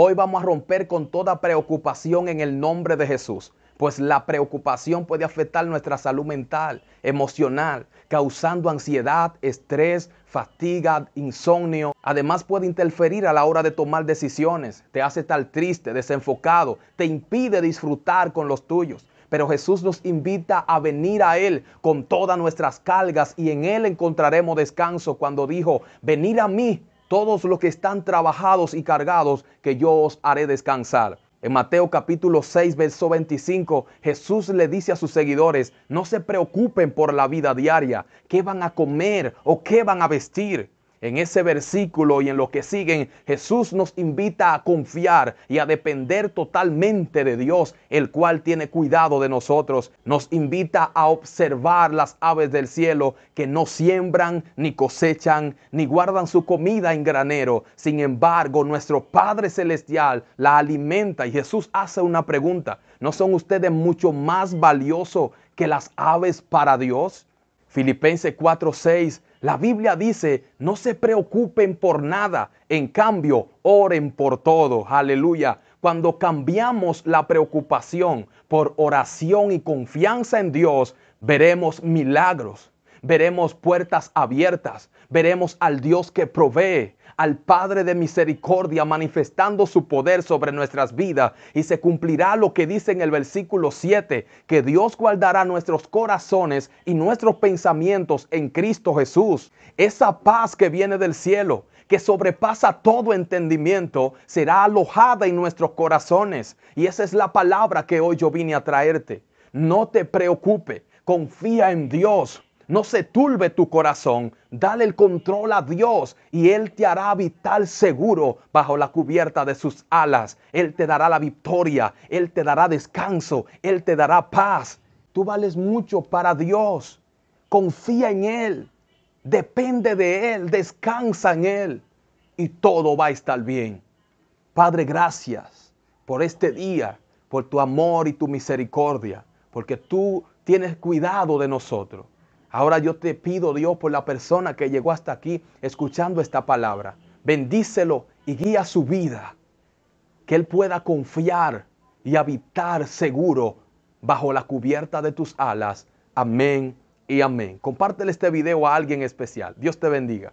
Hoy vamos a romper con toda preocupación en el nombre de Jesús, pues la preocupación puede afectar nuestra salud mental, emocional, causando ansiedad, estrés, fatiga, insomnio. Además puede interferir a la hora de tomar decisiones, te hace estar triste, desenfocado, te impide disfrutar con los tuyos. Pero Jesús nos invita a venir a Él con todas nuestras cargas y en Él encontraremos descanso cuando dijo, venid a mí todos los que están trabajados y cargados, que yo os haré descansar. En Mateo capítulo 6, verso 25, Jesús le dice a sus seguidores, no se preocupen por la vida diaria, qué van a comer o qué van a vestir. En ese versículo y en lo que siguen, Jesús nos invita a confiar y a depender totalmente de Dios, el cual tiene cuidado de nosotros. Nos invita a observar las aves del cielo que no siembran, ni cosechan, ni guardan su comida en granero. Sin embargo, nuestro Padre Celestial la alimenta y Jesús hace una pregunta. ¿No son ustedes mucho más valiosos que las aves para Dios? Filipenses 4:6 la Biblia dice, no se preocupen por nada, en cambio, oren por todo. Aleluya. Cuando cambiamos la preocupación por oración y confianza en Dios, veremos milagros veremos puertas abiertas, veremos al Dios que provee, al Padre de misericordia manifestando su poder sobre nuestras vidas y se cumplirá lo que dice en el versículo 7, que Dios guardará nuestros corazones y nuestros pensamientos en Cristo Jesús. Esa paz que viene del cielo, que sobrepasa todo entendimiento, será alojada en nuestros corazones. Y esa es la palabra que hoy yo vine a traerte. No te preocupe, confía en Dios no se turbe tu corazón. Dale el control a Dios y Él te hará vital seguro bajo la cubierta de sus alas. Él te dará la victoria. Él te dará descanso. Él te dará paz. Tú vales mucho para Dios. Confía en Él. Depende de Él. Descansa en Él. Y todo va a estar bien. Padre, gracias por este día, por tu amor y tu misericordia, porque tú tienes cuidado de nosotros. Ahora yo te pido, Dios, por la persona que llegó hasta aquí escuchando esta palabra. Bendícelo y guía su vida. Que Él pueda confiar y habitar seguro bajo la cubierta de tus alas. Amén y amén. Compártele este video a alguien especial. Dios te bendiga.